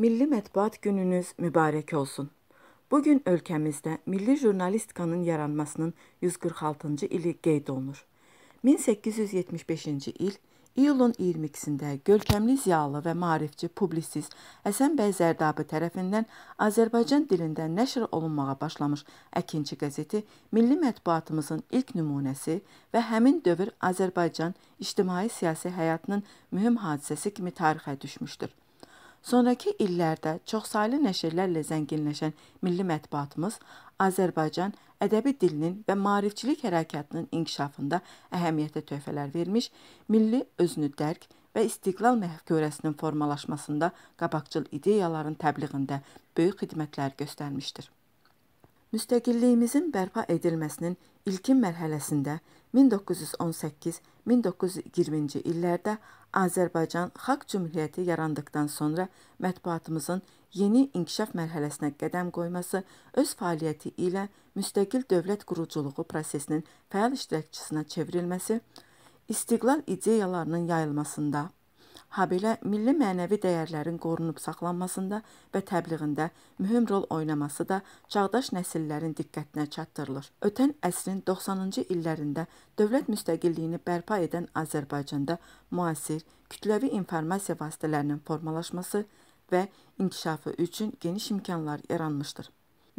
Milli Mətbuat Gününüz mübarək olsun. Bugün ölkəmizdə milli jurnalistikanın yaranmasının 146-cı ili qeyd olunur. 1875-ci il iyulun 22-sində görkəmli ziyalı və maarifçi publisist Həsən bəy Zərdabi tərəfindən Azərbaycan dilində nəşr olunmağa başlamış Əkinçi qəzeti milli mətbuatımızın ilk nümunəsi və həmin dövr Azərbaycan ictimai-siyasi həyatının mühüm hadisəsi kimi tarixə düşmüşdür. Sonrakı illərdə çoxsaylı nəşrlərlə zənginləşən milli mətbuatımız Azərbaycan ədəbi dilinin və maarifçilik hərəkatının inkişafında əhəmiyyətli töhfələr vermiş, milli özünü dərk və istiqlal məfkurəsinin formalaşmasında qabaqcıl ideyaların təbliğində böyük xidmətlər göstərmişdir. Müstəqilliyimizin bərpa edilməsinin ilkin mərhələsində 1918-1920-ci illərdə Azərbaycan Xalq Cümhuriyyəti yarandıqdan sonra mətbuatımızın yeni inkişaf mərhələsinə qədəm qoyması öz fəaliyyəti ilə müstəqil dövlət quruculuğu prosesinin fəal iştirakçısına çevrilməsi, istiqlal ideyalarının yayılmasında habelə milli mənəvi dəyərlərin qorunub saxlanmasında və təbliğində mühüm rol oynaması da çağdaş nəsillərin diqqətinə çatdırılır. Ötən əsrin 90-cı illərində dövlət müstəqilliyini bərpa edən Azərbaycanda müasir kütləvi informasiya vasitələrinin formalaşması və inkişafı üçün geniş imkanlar yaranmışdır.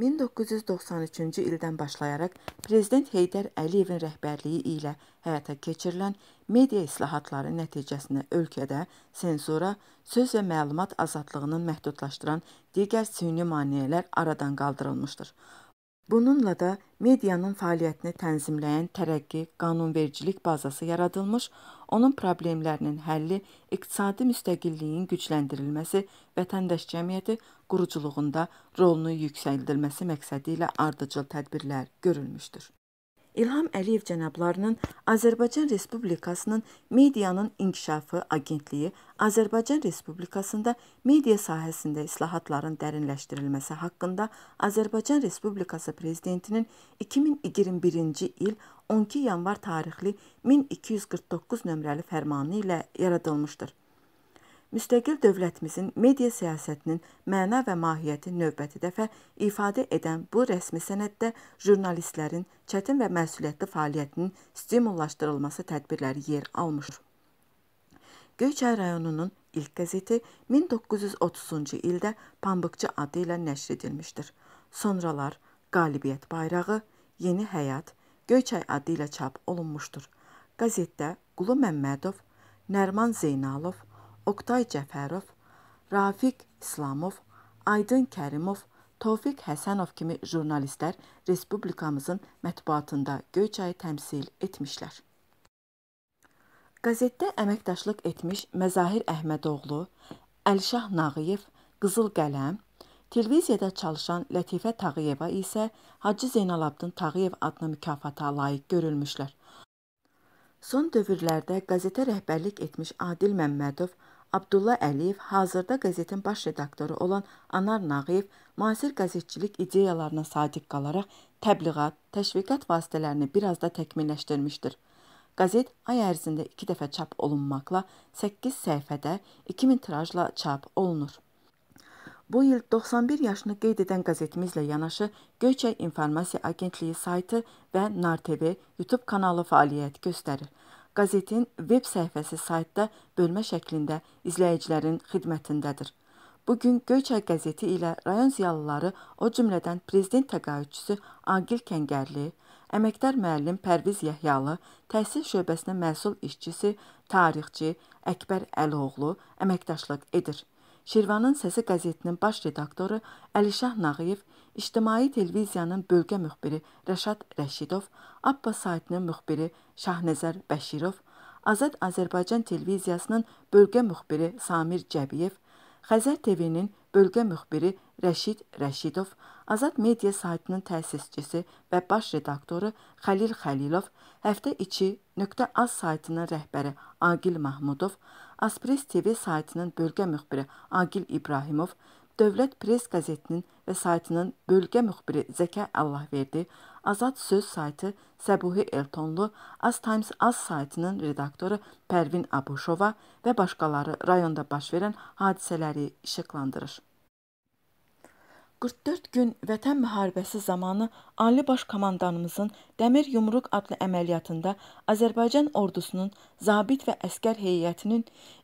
1993-cü ildən başlayaraq prezident Heydər Əliyevin rəhbərliyi ilə həyata keçirilən media islahatları nəticəsində ölkədə sensura, söz və məlumat azadlığının məhdudlaşdıran digər süni maneələr aradan qaldırılmışdır. Bununla da medianın fəaliyyətini tənzimləyən tərəqqi, qanunvericilik bazası yaradılmış, onun problemlərinin həlli, iqtisadi müstəqilliyin gücləndirilməsi, vətəndaş cəmiyyəti quruculuğunda rolunun yüksəldilməsi məqsədi ilə ardıcıl tədbirlər görülmüşdür. İlham Əliyev cənablarının Azərbaycan Respublikasının Medianın İnkişafı Agentliyi Azərbaycan Respublikasında media sahəsində islahatların dərinləşdirilməsi haqqında Azərbaycan Respublikası prezidentinin 2021-ci il 12 yanvar tarixli 1249 nömrəli fərmanı ilə yaradılmışdır müstəqil dövlətimizin media siyasətinin məna və mahiyyəti növbəti dəfə ifadə edən bu rəsmi sənəddə jurnalistlərin çətin və məsuliyyətli fəaliyyətinin stimullaşdırılması tədbirləri yer almışdır. Göyçay rayonunun ilk qəzeti 1930-cu ildə Pambıqçı adı ilə nəşr edilmişdir. Sonralar Qalibiyyət bayrağı, Yeni Həyat, Göyçay adı ilə çap olunmuşdur. Qəzetdə Qulu Məmmədov, Nərman Zeynalov, Oqtay Cəfərov, Rafiq İslamov, Aydın Kərimov, Tofiq Həsənov kimi jurnalistlər respublikamızın mətbuatında Göyçayı təmsil etmişlər. Qəzetdə əməkdaşlıq etmiş Məzahir Əhmədoğlu, Əlşah Nağıyev, Qızıl Qələm, televiziyada çalışan Lətifə Tağıyeva isə Hacı Zeynalabdin Tağıyev adlı mükafata layiq görülmüşlər. Son dövrlərdə qəzetə rəhbərlik etmiş Adil Məmmədov Abdulla Əliyev, hazırda qəzetin baş redaktoru olan Anar Nağıyev müasir qəzetçilik ideyalarına sadiq qalaraq təbliğat, təşviqat vasitələrini biraz da təkmilləşdirmişdir. Qəzet ay ərzində 2 dəfə çap olunmaqla 8 səhifədə 2000 tirajla çap olunur. Bu il 91 yaşını qeyd edən qəzetimizlə yanaşı Göyçək İnformasiya Agentliyi saytı və NAR TV YouTube kanalı fəaliyyət göstərir. Qazetin veb səhifəsi saytda bölmə şəklində izləyicilərin xidmətindədir. Bu gün Göyçay qəzeti ilə rayon ziyalıları, o cümlədən prezident təqaüdçüsü Agil Kəngərli, əməkdar müəllim Pərviz Yəhyalı, təhsil şöbəsinə məsul işçisi, tarixçi Əkbər Əlioğlu əməkdaşlıq edir. Şirvanın Səsi qəzetinin baş redaktoru Əlişah Nağıyev, İctimai Televiziyanın bölgə müxbiri Rəşad Rəşidov, Abba saytının müxbiri Şahnəzər Bəşirov, Azad Azərbaycan televiziyasının bölgə müxbiri Samir Cəbiyev, Xəzər TV-nin bölgə müxbiri Rəşid Rəşidov, Azad Media saytının təsisçisi və baş redaktoru Xəlil Xəlilov, həftə içi .az saytının rəhbəri Agil Mahmudov, Aspres TV saytının bölgə müxbiri Agil İbrahimov, Dövlət Press qəzetinin və saytının bölgə müxbiri Zəkə Allahverdi, Azad Söz saytı Səbuhi Eltonlu, Az Times Az saytının redaktoru Pərvin Abuşova və başqaları rayonda baş verən hadisələri işıqlandırır. 44 gün Vətən müharibəsi zamanı Ali Baş Komandanımızın Dəmir Yumruq adlı əməliyyatında Azərbaycan ordusunun zabit və əsgər heyətinin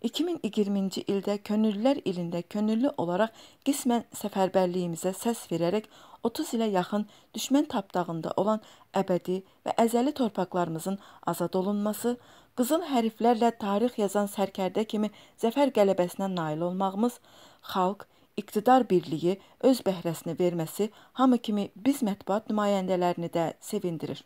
2020-ci ildə Könüllülər ilində könüllü olaraq qismən səfərbərliyimizə səs verərək 30 ilə yaxın düşmən tapdağında olan əbədi və əzəli torpaqlarımızın azad olunması, qızıl hərflərlə tarix yazan sərkərdə kimi zəfər qələbəsinə nail olmağımız xalq iqtidar birliyi öz bəhrəsini verməsi hamı kimi biz mətbuat nümayəndələrini də sevindirir.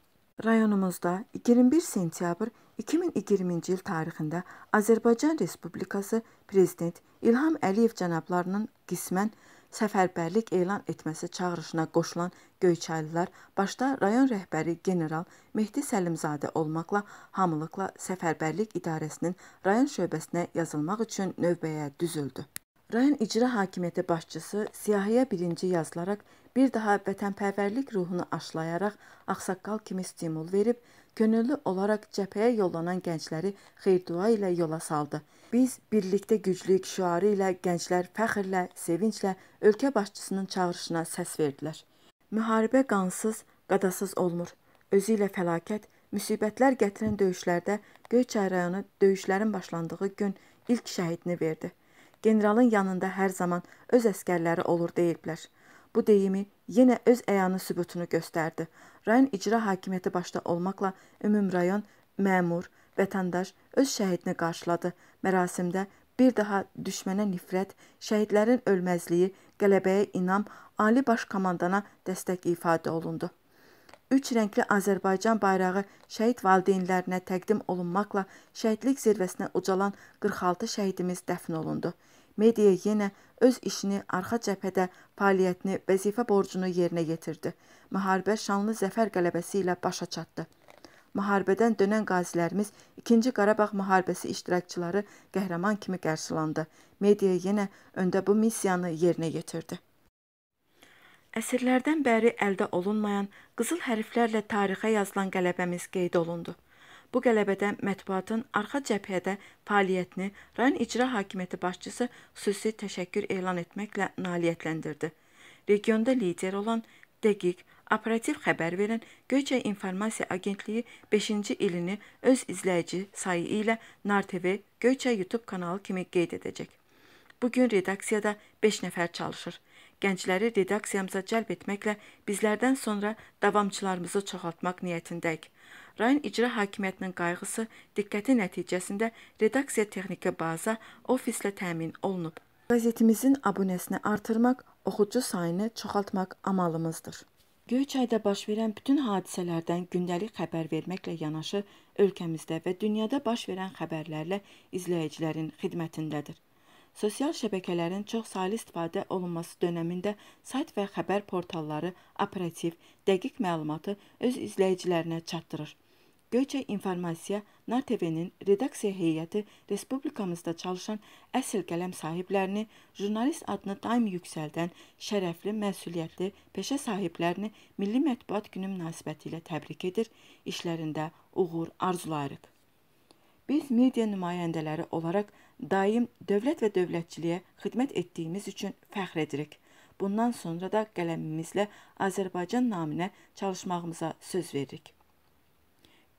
Rayonumuzda 21 sentyabr 2020-ci il tarixində Azərbaycan Respublikası prezident İlham Əliyev cənablarının qismən səfərbərlik elan etməsi çağırışına qoşulan Göyçaylılar başda rayon rəhbəri general Mehdi Səlimzadə olmaqla hamılıqla səfərbərlik idarəsinin rayon şöbəsinə yazılmaq üçün növbəyə düzüldü. Rayon İcra Hakimiyyəti başçısı siyahıya birinci yazılaraq bir daha vətənpərvərlik ruhunu aşlayaraq ağsaqqal kimi stimul verib, könüllü olaraq cəbhəyə yollanan gəncləri xeyir-dua ilə yola saldı. Biz birlikdə güclüyük şüarı ilə gənclər fəxrlə, sevinclə ölkə başçısının çağırışına səs verdilər. Müharibə qansız, qadasız olmur. Özü ilə fəlakət, müsibətlər gətirən döyüşlərdə Göyçay rayonu döyüşlərin başlandığı gün ilk şəhidini verdi generalın yanında hər zaman öz əskərləri olur deyiblər. Bu deyimi yenə öz əyanı sübutunu göstərdi. Rayon icra hakimiyyəti başda olmaqla ümumrayon məmur, vətəndaş öz şəhidini qarşıladı. Mərasimdə bir daha düşmənə nifrət, şəhidlərin ölməzliyi, qələbəyə inam, ali baş komandana dəstək ifadə olundu. Üç rəngli Azərbaycan bayrağı şəhid valideynlərinə təqdim olunmaqla şəhidlik zirvəsinə ucalan 46 şəhidimiz dəfn olundu. Media yenə öz işini, arxa cəbhədə fəaliyyətini, vəzifə borcunu yerinə yetirdi. Müharibə şanlı zəfər qələbəsi ilə başa çatdı. Müharibədən dönən qazilərimiz 2-ci Qarabağ müharibəsi iştirakçıları qəhrəman kimi qarşılandı. Media yenə öndə bu missiyanı yerinə yetirdi. Əsrlərdən bəri əldə olunmayan qızıl hərflərlə tarixə yazılan qələbəmiz qeyd olundu. Bu qələbədə mətbuatın arxa cəbhədə fəaliyyətini rayon icra hakimiyyəti başçısı xüsusi təşəkkür elan etməklə nailiyyətləndirdi. Regionda lider olan dəqiq, operativ xəbər verən Göyçə İnformasiya Agentliyi 5-ci ilini öz izləyici sayı ilə Nar TV Göyçə YouTube kanalı kimi qeyd edəcək. Bu gün redaksiyada 5 nəfər çalışır. Gəncləri redaksiyamıza cəlb etməklə bizlərdən sonra davamçılarımızı çoxaltmaq niyyətindəyik. Rayon İcra Hakimiyyətinin qayğısı diqqəti nəticəsində redaksiya texniki baza ofislə təmin olunub. Qəzetimizin abunəsini artırmaq, oxucu sayını çoxaltmaq amalımızdır. Göyçayda baş verən bütün hadisələrdən gündəlik xəbər verməklə yanaşı ölkəmizdə və dünyada baş verən xəbərlərlə izləyicilərin xidmətindədir. Sosial şəbəkələrin çoxsaylı istifadə olunması dövründə sayt və xəbər portalları operativ, dəqiq məlumatı öz izləyicilərinə çatdırır. Göyçək İnformasiya Nar TV-nin redaksiya heyəti respublikamızda çalışan əsl qələm sahiblərini, jurnalist adını daim yüksəldən şərəfli, məsuliyyətli peşə sahiblərini Milli Mətbuat Günü münasibətilə təbrik edir, işlərində uğur arzulayırıq. Biz media nümayəndələri olaraq Daim dövlət və dövlətçiliyə xidmət etdiyimiz üçün fəxr edirik. Bundan sonra da qələmimizlə Azərbaycan naminə çalışmağımıza söz veririk.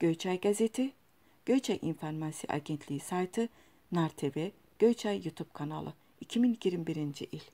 Göyçay qəzeti, Göyçay İnformasiya Agentliyi saytı, NAR TV, Göyçay YouTube kanalı 2021-ci il.